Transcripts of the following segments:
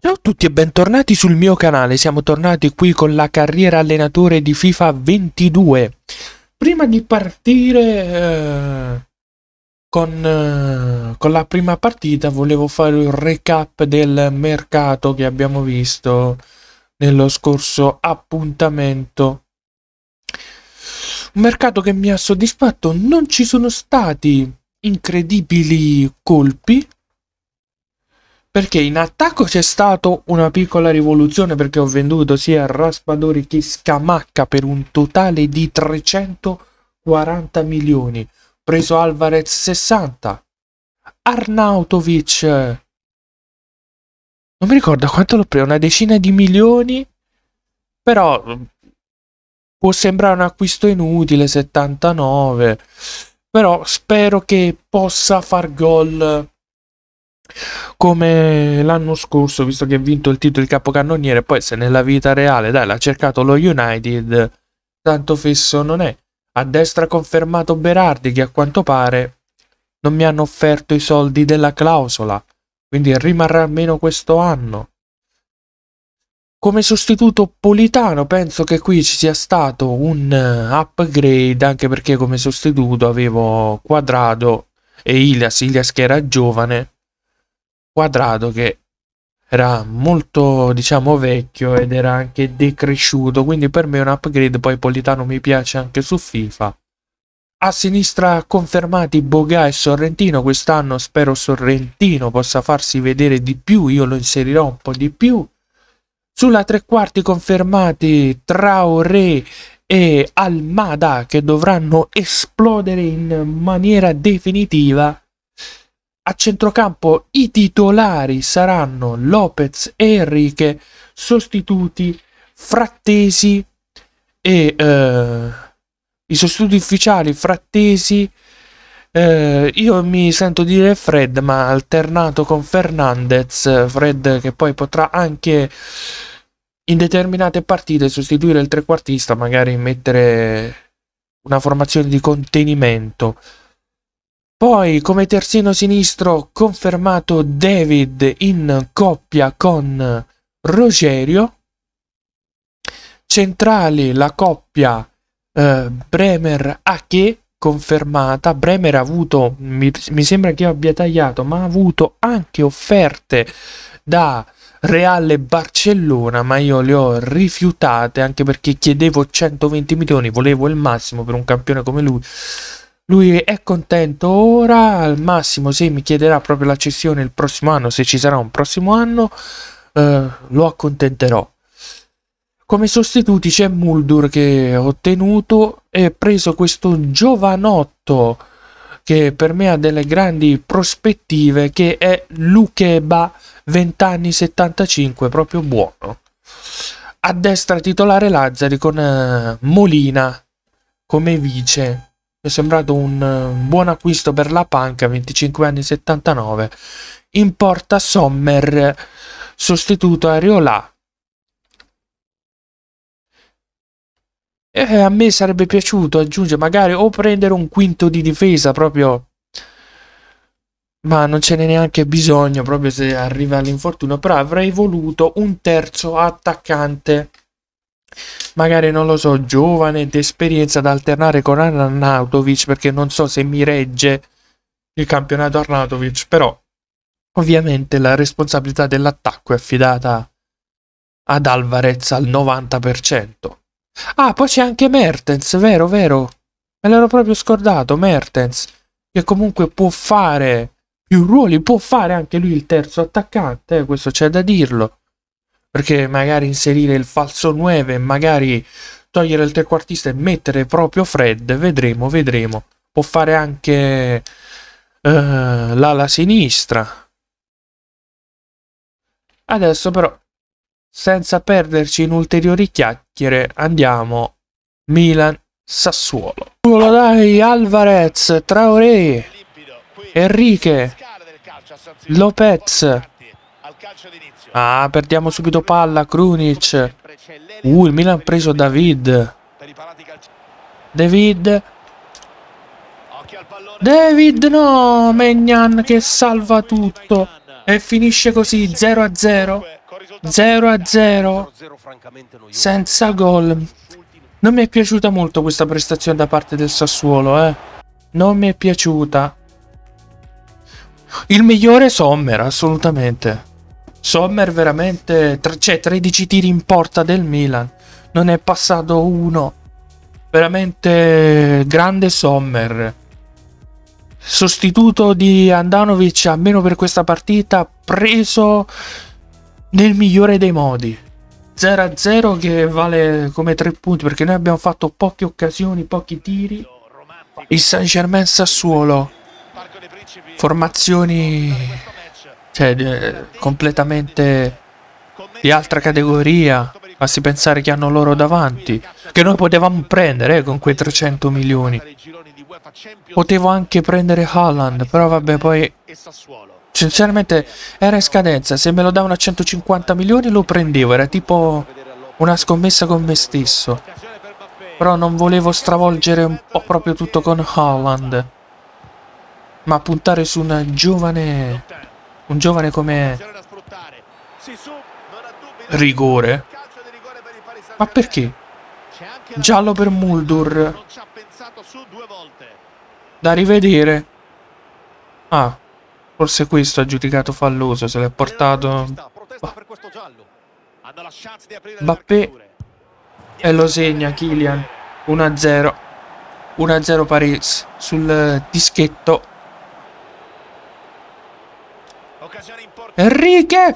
Ciao a tutti e bentornati sul mio canale, siamo tornati qui con la carriera allenatore di FIFA 22. Prima di partire eh, con, eh, con la prima partita volevo fare un recap del mercato che abbiamo visto nello scorso appuntamento un mercato che mi ha soddisfatto, non ci sono stati incredibili colpi. Perché in attacco c'è stata una piccola rivoluzione perché ho venduto sia Raspadori che Scamacca per un totale di 340 milioni. Preso Alvarez 60. Arnautovic. Non mi ricordo quanto l'ho preso, una decina di milioni. Però Può sembrare un acquisto inutile, 79, però spero che possa far gol come l'anno scorso, visto che ha vinto il titolo di capocannoniere, poi se nella vita reale, dai, l'ha cercato lo United, tanto fesso non è. A destra confermato Berardi che a quanto pare non mi hanno offerto i soldi della clausola, quindi rimarrà almeno questo anno. Come sostituto Politano penso che qui ci sia stato un eh, upgrade anche perché come sostituto avevo Quadrado e Ilias, Ilias che era giovane, Quadrado che era molto diciamo vecchio ed era anche decresciuto quindi per me è un upgrade poi Politano mi piace anche su FIFA. A sinistra confermati Boga e Sorrentino, quest'anno spero Sorrentino possa farsi vedere di più, io lo inserirò un po' di più. Sulla tre quarti confermati Traoré e Almada che dovranno esplodere in maniera definitiva. A centrocampo i titolari saranno Lopez e Enrique, sostituti Frattesi e eh, i sostituti ufficiali Frattesi, eh, io mi sento dire Fred, ma alternato con Fernandez, Fred che poi potrà anche in determinate partite sostituire il trequartista, magari mettere una formazione di contenimento. Poi come terzino sinistro confermato David in coppia con Rogerio. Centrali la coppia eh, Bremer-Ache confermata. Bremer ha avuto, mi, mi sembra che io abbia tagliato, ma ha avuto anche offerte da Real e Barcellona, ma io le ho rifiutate anche perché chiedevo 120 milioni, volevo il massimo per un campione come lui. Lui è contento ora, al massimo se mi chiederà proprio la cessione il prossimo anno, se ci sarà un prossimo anno, eh, lo accontenterò. Come sostituti c'è Muldur che ho ottenuto e preso questo giovanotto che per me ha delle grandi prospettive che è Lukeba 20 anni 75, proprio buono. A destra titolare Lazzari con eh, Molina come vice. Mi è sembrato un, un buon acquisto per la panca, 25 anni 79. In porta Sommer, sostituto Ariola, Eh, a me sarebbe piaciuto aggiungere magari o prendere un quinto di difesa proprio. Ma non ce n'è neanche bisogno proprio se arriva all'infortunio. Però avrei voluto un terzo attaccante. Magari non lo so, giovane d'esperienza da alternare con Arnautovic perché non so se mi regge il campionato Arnautovic. Però ovviamente la responsabilità dell'attacco è affidata ad Alvarez al 90%. Ah, poi c'è anche Mertens, vero, vero? Me l'ero proprio scordato, Mertens, che comunque può fare più ruoli, può fare anche lui il terzo attaccante, eh, questo c'è da dirlo. Perché magari inserire il falso 9, magari togliere il trequartista e mettere proprio Fred, vedremo, vedremo. Può fare anche uh, l'ala sinistra. Adesso però senza perderci in ulteriori chiacchiere, andiamo Milan Sassuolo. Sassuolo dai Alvarez, Traoré, Enrique, Lopez. Ah, perdiamo subito palla, Krunic. Uh, il Milan ha preso David. David. David no, Megnan che salva tutto. E finisce così 0 a 0. 0 a 0 senza gol. Non mi è piaciuta molto questa prestazione da parte del Sassuolo, eh. Non mi è piaciuta. Il migliore è Sommer, assolutamente. Sommer veramente... Cioè, 13 tiri in porta del Milan. Non è passato uno. Veramente grande Sommer. Sostituto di Andanovic, almeno per questa partita, preso nel migliore dei modi. 0-0 che vale come 3 punti perché noi abbiamo fatto poche occasioni, pochi tiri. Il San Germain Sassuolo, formazioni cioè, eh, completamente di altra categoria. Basti pensare che hanno loro davanti, che noi potevamo prendere eh, con quei 300 milioni. Potevo anche prendere Haaland, però vabbè poi Sinceramente era in scadenza, se me lo davano a 150 milioni lo prendevo, era tipo una scommessa con me stesso. Però non volevo stravolgere un po' proprio tutto con Holland. Ma puntare su un giovane... Un giovane come... Rigore? Ma perché? Giallo per Muldur. Da rivedere. Ah. Forse questo ha giudicato falloso, se l'ha portato... Bappé e lo segna Kylian 1-0 1-0 Paris sul dischetto Enrique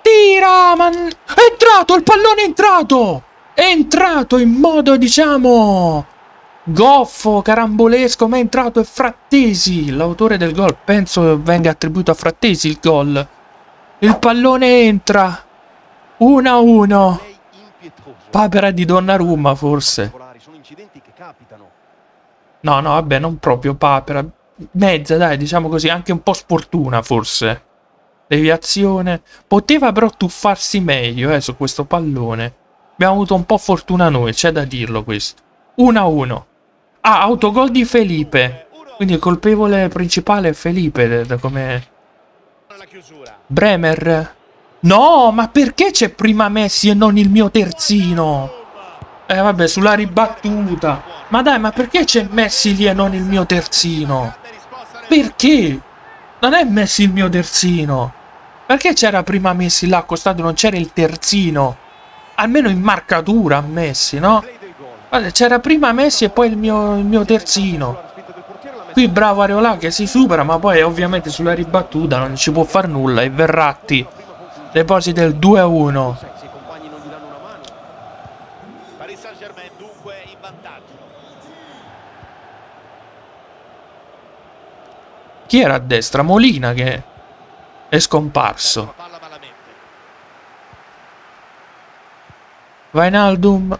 tira man... è entrato il pallone è entrato è entrato in modo diciamo Goffo, carambolesco, ma è entrato è Frattesi, l'autore del gol. Penso venga attribuito a Frattesi il gol. Il pallone entra. 1-1. Papera di Donnarumma, forse. No, no, vabbè, non proprio papera. Mezza, dai, diciamo così, anche un po' sfortuna, forse. Deviazione. Poteva però tuffarsi meglio, eh, su questo pallone. Abbiamo avuto un po' fortuna noi, c'è da dirlo questo. 1-1. Ah, autogol di Felipe. Quindi il colpevole principale è Felipe, da come... Bremer. No, ma perché c'è prima Messi e non il mio terzino? Eh vabbè, sulla ribattuta. Ma dai, ma perché c'è Messi lì e non il mio terzino? Perché? Non è Messi il mio terzino. Perché c'era prima Messi là accostato e non c'era il terzino? Almeno in marcatura Messi, no? Guarda, c'era prima Messi e poi il mio, il mio terzino. Qui bravo Areola che si supera, ma poi ovviamente sulla ribattuta non ci può far nulla. E Verratti deposita il 2-1. Chi era a destra? Molina che è scomparso. Vainaldum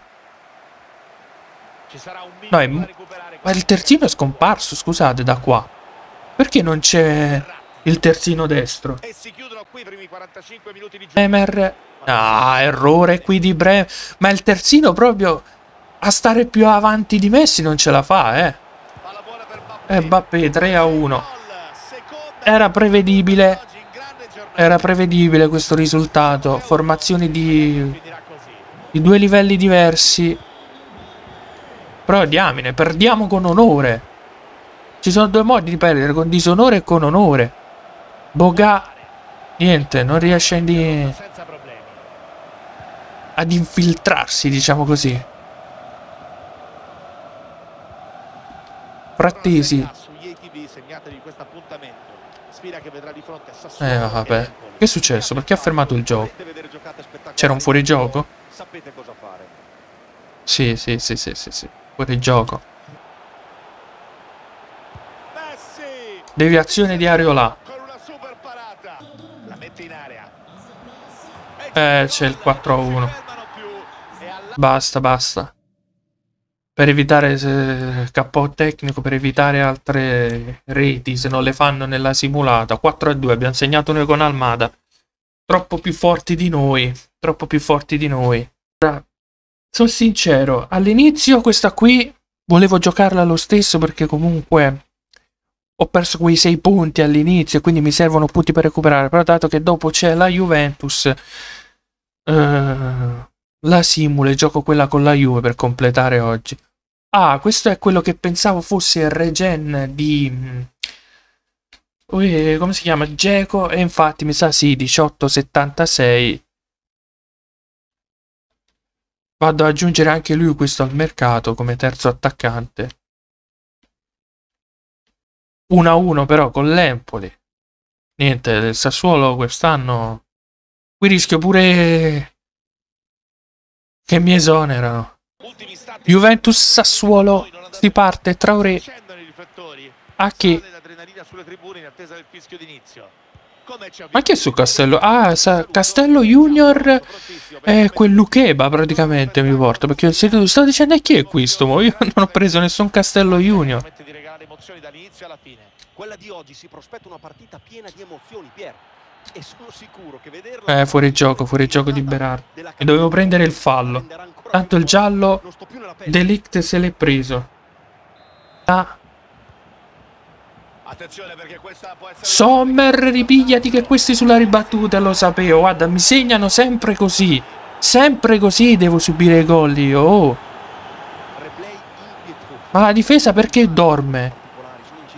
No, è... ma il terzino è scomparso, scusate, da qua. Perché non c'è il terzino destro? Bremer... Ah, errore qui di Bremer. Ma il terzino proprio a stare più avanti di Messi non ce la fa, eh. E Mbappé 3 eh, a 1. Era prevedibile. Era prevedibile questo risultato. Formazioni di, di due livelli diversi. Però diamine, perdiamo con onore. Ci sono due modi di perdere, con disonore e con onore. Boga... Niente, non riesce di... ad infiltrarsi, diciamo così. Frattesi. Eh vabbè. Che è successo? Perché ha fermato il gioco? C'era un fuorigioco? Sapete Sì, sì, sì, sì, sì. sì fuori gioco. Deviazione di Ariola. Eh, c'è il 4-1. Basta, basta. Per evitare eh, capo tecnico, per evitare altre reti, se non le fanno nella simulata. 4-2, abbiamo segnato noi con Almada. Troppo più forti di noi, troppo più forti di noi. Sono sincero, all'inizio questa qui volevo giocarla lo stesso perché comunque ho perso quei 6 punti all'inizio, quindi mi servono punti per recuperare, però dato che dopo c'è la Juventus, eh, la simulo e gioco quella con la Juve per completare oggi. Ah, questo è quello che pensavo fosse il regen di... Eh, come si chiama? Geco, e infatti mi sa sì, 1876 vado ad aggiungere anche lui questo al mercato come terzo attaccante. 1-1 a però con l'Empoli. Niente, del Sassuolo quest'anno... Qui rischio pure... Che mi esonerano. Juventus Sassuolo, si parte, tra Traoré. A chi? Ma chi è su Castello? Ah, sa, Castello Junior è quel Lucheba praticamente mi porta. Perché stavo dicendo, e chi è questo? Ma io non ho preso nessun Castello Junior. Eh, fuori gioco, fuori gioco di Berardi. E dovevo prendere il fallo. Tanto il giallo, Delict se l'è preso. Ah. Sommer, ripigliati che questi sulla ribattuta, lo sapevo. Guarda, mi segnano sempre così. Sempre così devo subire i gol io. Oh. Ma la difesa perché dorme?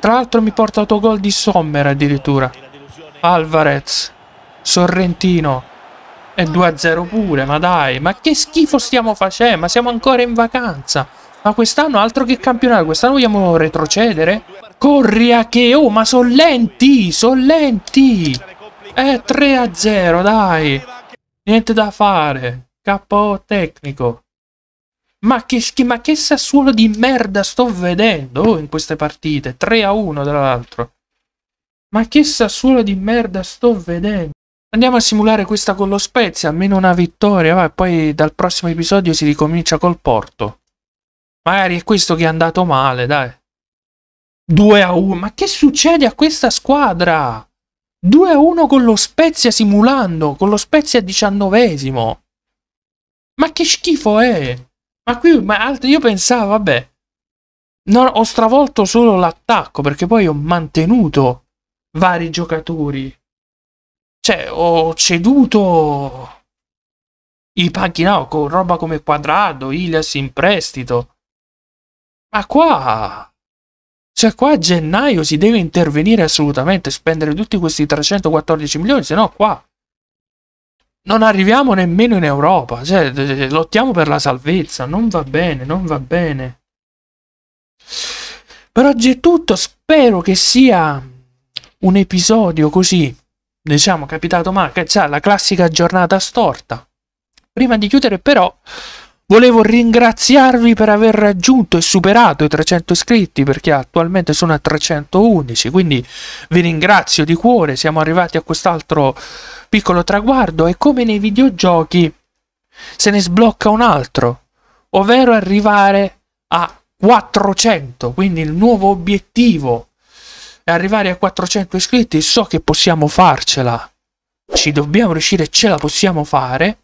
Tra l'altro mi porta autogol di Sommer addirittura. Alvarez, Sorrentino. E 2-0 pure, ma dai, ma che schifo stiamo facendo? Ma siamo ancora in vacanza. Ma quest'anno altro che campionato, quest'anno vogliamo retrocedere? Corri a che... Oh, ma sono lenti! Sono lenti! Eh, 3 a 0, dai! Niente da fare. Capo tecnico. Ma che, ma che sassuolo di merda sto vedendo oh, in queste partite? 3 a 1, tra l'altro. Ma che sassuolo di merda sto vedendo? Andiamo a simulare questa con lo Spezia, almeno una vittoria, va, poi dal prossimo episodio si ricomincia col Porto. Magari è questo che è andato male, dai. 2 a 1. Ma che succede a questa squadra? 2 a 1 con lo Spezia simulando, con lo Spezia diciannovesimo. Ma che schifo è? Ma qui, ma altri, io pensavo, vabbè, non, ho stravolto solo l'attacco perché poi ho mantenuto vari giocatori. Cioè, ho ceduto i paghi, no, con roba come Quadrado, Ilias in prestito. Ma qua cioè qua a gennaio si deve intervenire assolutamente, spendere tutti questi 314 milioni, se no qua non arriviamo nemmeno in Europa, cioè lottiamo per la salvezza, non va bene, non va bene. Per oggi è tutto, spero che sia un episodio così, diciamo capitato ma che c'è la classica giornata storta. Prima di chiudere però Volevo ringraziarvi per aver raggiunto e superato i 300 iscritti perché attualmente sono a 311, quindi vi ringrazio di cuore, siamo arrivati a quest'altro piccolo traguardo e come nei videogiochi se ne sblocca un altro, ovvero arrivare a 400, quindi il nuovo obiettivo è arrivare a 400 iscritti, so che possiamo farcela ci dobbiamo riuscire, ce la possiamo fare.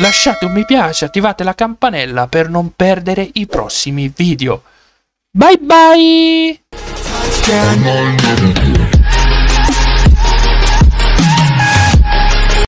Lasciate un mi piace, attivate la campanella per non perdere i prossimi video. Bye bye!